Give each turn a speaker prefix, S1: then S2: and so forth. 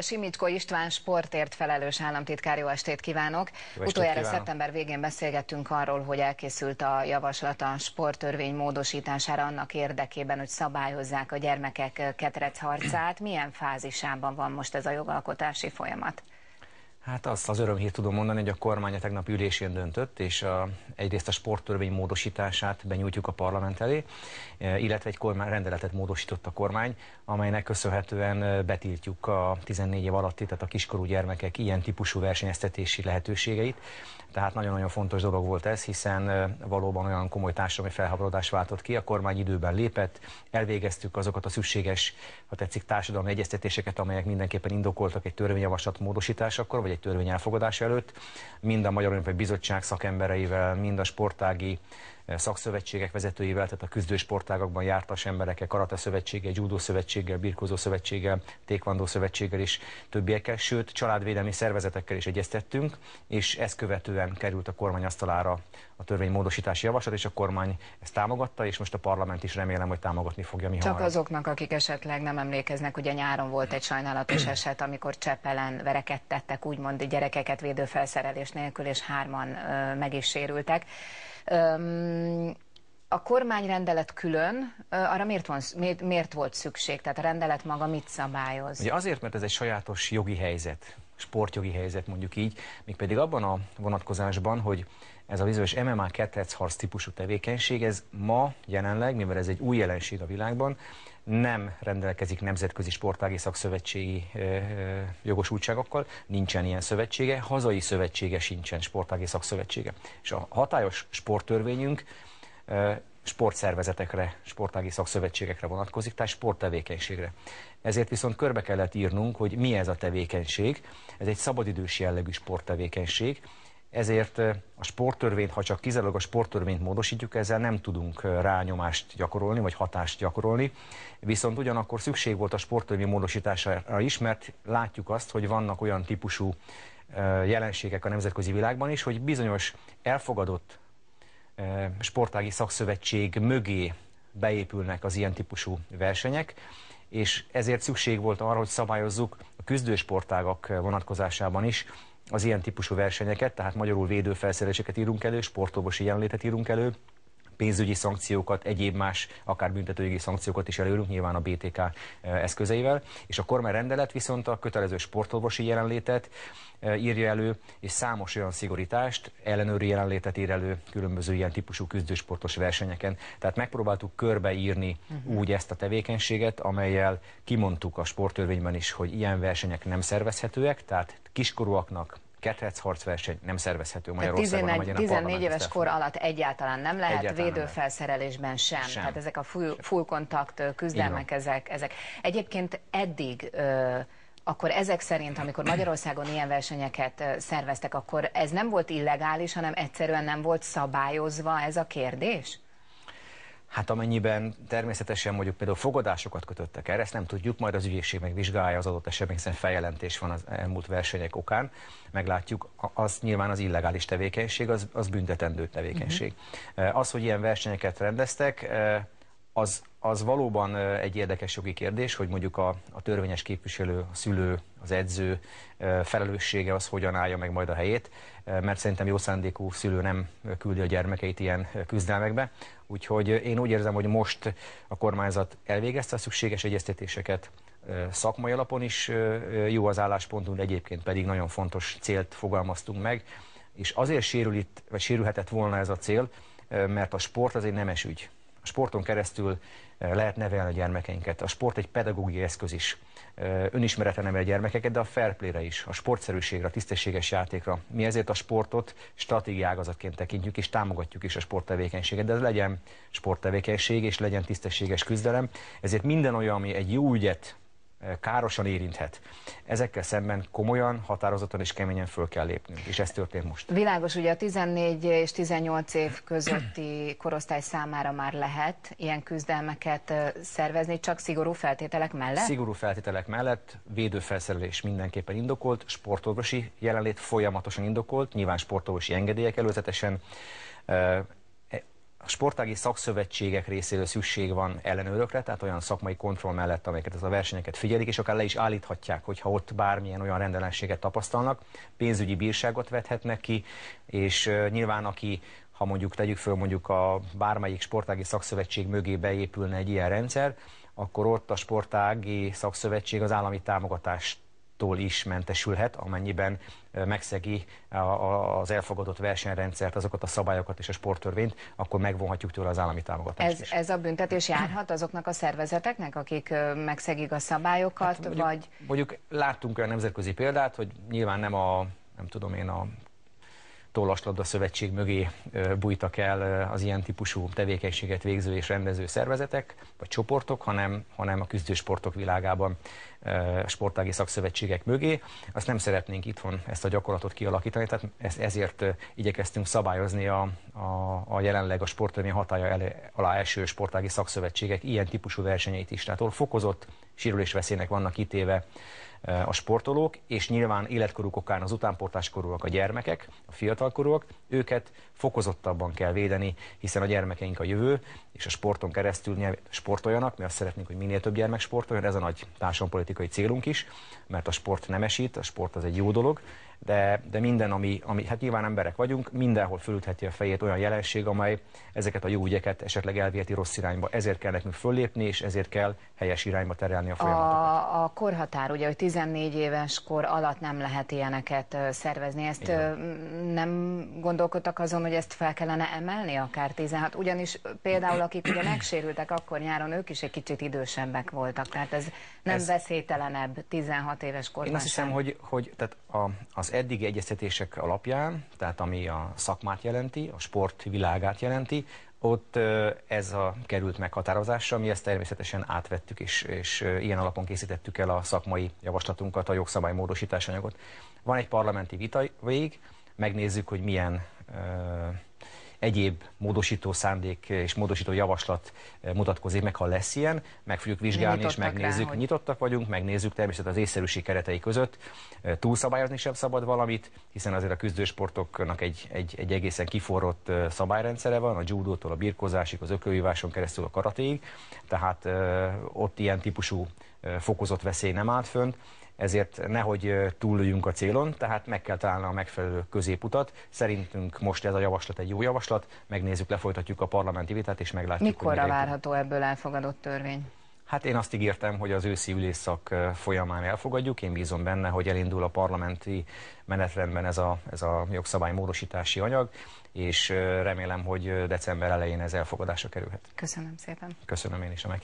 S1: Simicsko István sportért felelős államtitkár, jó estét kívánok! Jó
S2: estét Utoljára kívánok. szeptember
S1: végén beszélgettünk arról, hogy elkészült a javaslat a sporttörvény módosítására annak érdekében, hogy szabályozzák a gyermekek ketrecharcát. Milyen fázisában van most ez a jogalkotási folyamat?
S2: Hát azt az örömhír tudom mondani, hogy a kormány a tegnap ülésén döntött, és a, egyrészt a sporttörvény módosítását benyújtjuk a parlament elé, e, illetve egy kormány rendeletet módosított a kormány, amelynek köszönhetően e, betiltjuk a 14 év alatti, tehát a kiskorú gyermekek ilyen típusú versenyeztetési lehetőségeit. Tehát nagyon-nagyon fontos dolog volt ez, hiszen e, valóban olyan komoly társadalmi felháborodás váltott ki, a kormány időben lépett, elvégeztük azokat a szükséges, ha tetszik, társadalmi egyeztetéseket, amelyek mindenképpen indokoltak egy törvényjavaslat módosításakor, vagy egy törvény elfogadása előtt, mind a Magyar Olimpiai Bizottság szakembereivel, mind a sportági Eh, szakszövetségek vezetőivel, tehát a küzdő sportágakban jártas emberekkel, karate szövetséggel, judó szövetséggel, birkózó szövetséggel, tékvandó szövetséggel és többiekkel, sőt családvédelmi szervezetekkel is egyeztettünk, és ezt követően került a kormány asztalára a törvénymódosítási javaslat, és a kormány ezt támogatta, és most a parlament is remélem, hogy támogatni fogja mi Csak
S1: azoknak, akik esetleg nem emlékeznek, ugye nyáron volt egy sajnálatos eset, amikor Csepelen verekedtettek, úgymond gyerekeket védőfelszerelés nélkül, és hárman ö, meg is sérültek a kormányrendelet külön, arra miért, van, miért, miért volt szükség? Tehát a rendelet maga mit szabályoz? Ugye
S2: azért, mert ez egy sajátos jogi helyzet, sportjogi helyzet mondjuk így, mégpedig abban a vonatkozásban, hogy ez a bizonyos MMA ketrecharc típusú tevékenység, ez ma jelenleg, mivel ez egy új jelenség a világban, nem rendelkezik nemzetközi sportági szakszövetségi jogosultságokkal, nincsen ilyen szövetsége, hazai szövetsége sincsen sportági szakszövetsége. És a hatályos sporttörvényünk sportszervezetekre, sportági szakszövetségekre vonatkozik, tehát sporttevékenységre. Ezért viszont körbe kellett írnunk, hogy mi ez a tevékenység. Ez egy szabadidős jellegű sporttevékenység, ezért a sporttörvényt, ha csak kizárólag a sporttörvényt módosítjuk, ezzel nem tudunk rányomást gyakorolni, vagy hatást gyakorolni. Viszont ugyanakkor szükség volt a sporttörvény módosítására is, mert látjuk azt, hogy vannak olyan típusú jelenségek a nemzetközi világban is, hogy bizonyos elfogadott sportági szakszövetség mögé beépülnek az ilyen típusú versenyek, és ezért szükség volt arra, hogy szabályozzuk a küzdősportágak vonatkozásában is az ilyen típusú versenyeket, tehát magyarul védőfelszereléseket írunk elő, sportolvosi jelenlétet írunk elő, pénzügyi szankciókat, egyéb más, akár büntetőjogi szankciókat is előrünk, nyilván a BTK eh, eszközeivel. És a kormányrendelet viszont a kötelező sportolvosi jelenlétet eh, írja elő, és számos olyan szigorítást, ellenőri jelenlétet ír elő különböző ilyen típusú küzdősportos versenyeken. Tehát megpróbáltuk körbeírni uh-huh. úgy ezt a tevékenységet, amelyel kimondtuk a sporttörvényben is, hogy ilyen versenyek nem szervezhetőek, tehát kiskorúaknak, ketrecharc verseny nem szervezhető Magyarországon. 11, a 14 éves kor alatt
S1: egyáltalán nem lehet, egyáltalán védőfelszerelésben nem. Sem. sem. Tehát ezek a full, full kontakt küzdelmek, ezek, ezek. Egyébként eddig... Ö, akkor ezek szerint, amikor Magyarországon ilyen versenyeket szerveztek, akkor ez nem volt illegális, hanem egyszerűen nem volt szabályozva ez a kérdés?
S2: Hát amennyiben természetesen mondjuk például fogadásokat kötöttek erre, ezt nem tudjuk, majd az ügyészség megvizsgálja az adott esetben, hiszen feljelentés van az elmúlt versenyek okán, meglátjuk, az nyilván az illegális tevékenység, az, az büntetendő tevékenység. Uh-huh. Az, hogy ilyen versenyeket rendeztek, az, az valóban egy érdekes jogi kérdés, hogy mondjuk a, a törvényes képviselő, a szülő, az edző felelőssége az hogyan állja meg majd a helyét, mert szerintem jó szándékú szülő nem küldi a gyermekeit ilyen küzdelmekbe. Úgyhogy én úgy érzem, hogy most a kormányzat elvégezte a szükséges egyeztetéseket, szakmai alapon is jó az álláspontunk, egyébként pedig nagyon fontos célt fogalmaztunk meg, és azért sérül itt, vagy sérülhetett volna ez a cél, mert a sport az egy nemes ügy. A sporton keresztül eh, lehet nevelni a gyermekeinket. A sport egy pedagógiai eszköz is. Eh, Önismeretre nem a gyermekeket, de a fair play-re is, a sportszerűségre, a tisztességes játékra. Mi ezért a sportot stratégiágazatként tekintjük, és támogatjuk is a sporttevékenységet, de ez legyen sporttevékenység, és legyen tisztességes küzdelem. Ezért minden olyan, ami egy jó ügyet károsan érinthet. Ezekkel szemben komolyan, határozottan és keményen föl kell lépnünk, és ez történt most.
S1: Világos, ugye a 14 és 18 év közötti korosztály számára már lehet ilyen küzdelmeket szervezni, csak szigorú feltételek mellett?
S2: Szigorú feltételek mellett védőfelszerelés mindenképpen indokolt, sportorvosi jelenlét folyamatosan indokolt, nyilván sportorvosi engedélyek előzetesen, a sportági szakszövetségek részéről szükség van ellenőrökre, tehát olyan szakmai kontroll mellett, amelyeket ez a versenyeket figyelik, és akár le is állíthatják, hogyha ott bármilyen olyan rendellenséget tapasztalnak, pénzügyi bírságot vethetnek ki, és nyilván aki ha mondjuk tegyük föl mondjuk a bármelyik sportági szakszövetség mögé beépülne egy ilyen rendszer, akkor ott a sportági szakszövetség az állami támogatást tól is mentesülhet, amennyiben megszegi az elfogadott versenyrendszert, azokat a szabályokat és a sporttörvényt, akkor megvonhatjuk tőle az állami támogatást
S1: ez, is. Ez a büntetés járhat azoknak a szervezeteknek, akik megszegik a szabályokat, hát mondjuk, vagy...
S2: Mondjuk láttunk olyan nemzetközi példát, hogy nyilván nem a nem tudom én, a Tollaslabda Szövetség mögé bújtak el az ilyen típusú tevékenységet végző és rendező szervezetek vagy csoportok, hanem, hanem a küzdősportok világában sportági szakszövetségek mögé. Azt nem szeretnénk itthon ezt a gyakorlatot kialakítani, tehát ezért igyekeztünk szabályozni a, a, a jelenleg a sporttörvény hatája elő, alá első sportági szakszövetségek ilyen típusú versenyeit is. Tehát ahol fokozott sérülésveszélynek vannak ítéve a sportolók, és nyilván életkoruk okán az utánportáskorúak a gyermekek, a fiatalok, fiatalkorúak, őket fokozottabban kell védeni, hiszen a gyermekeink a jövő, és a sporton keresztül sportoljanak, mi azt szeretnénk, hogy minél több gyermek sportoljon, ez a nagy társadalompolitikai célunk is, mert a sport nem esít, a sport az egy jó dolog, de, de minden, ami, ami, hát nyilván emberek vagyunk, mindenhol fölütheti a fejét olyan jelenség, amely ezeket a jó ügyeket esetleg elviheti rossz irányba. Ezért kell nekünk föllépni, és ezért kell helyes irányba terelni a folyamatokat.
S1: A, a korhatár, ugye, hogy 14 éves kor alatt nem lehet ilyeneket szervezni, ezt Igen. nem gondolkodtak azon, hogy ezt fel kellene emelni akár 16? Ugyanis például akik ugye megsérültek akkor nyáron, ők is egy kicsit idősebbek voltak, tehát ez nem ez... veszélytelenebb 16 éves korban Én azt hiszem,
S2: hogy, hogy tehát a, az eddigi egyeztetések alapján, tehát ami a szakmát jelenti, a sport jelenti, ott ez a került meghatározásra, mi ezt természetesen átvettük, és, és ilyen alapon készítettük el a szakmai javaslatunkat, a jogszabály módosítás anyagot. Van egy parlamenti vita vég, megnézzük, hogy milyen egyéb módosító szándék és módosító javaslat mutatkozik meg, ha lesz ilyen. Meg fogjuk vizsgálni és megnézzük. Rá, hogy... Nyitottak vagyunk, megnézzük természetesen az észszerűség keretei között. Túlszabályozni sem szabad valamit, hiszen azért a küzdősportoknak egy, egy, egy egészen kiforrott szabályrendszere van, a judótól a birkózásig, az ökölhíváson keresztül a karatéig, tehát ott ilyen típusú fokozott veszély nem állt fönt ezért nehogy túllőjünk a célon, tehát meg kell találni a megfelelő középutat. Szerintünk most ez a javaslat egy jó javaslat, megnézzük, lefolytatjuk a parlamenti vitát, és meglátjuk. Mikorra hogy várható
S1: ebből elfogadott törvény?
S2: Hát én azt ígértem, hogy az őszi ülésszak folyamán elfogadjuk. Én bízom benne, hogy elindul a parlamenti menetrendben ez a, ez a jogszabály módosítási anyag, és remélem, hogy december elején ez elfogadásra kerülhet.
S1: Köszönöm szépen.
S2: Köszönöm én is a meg.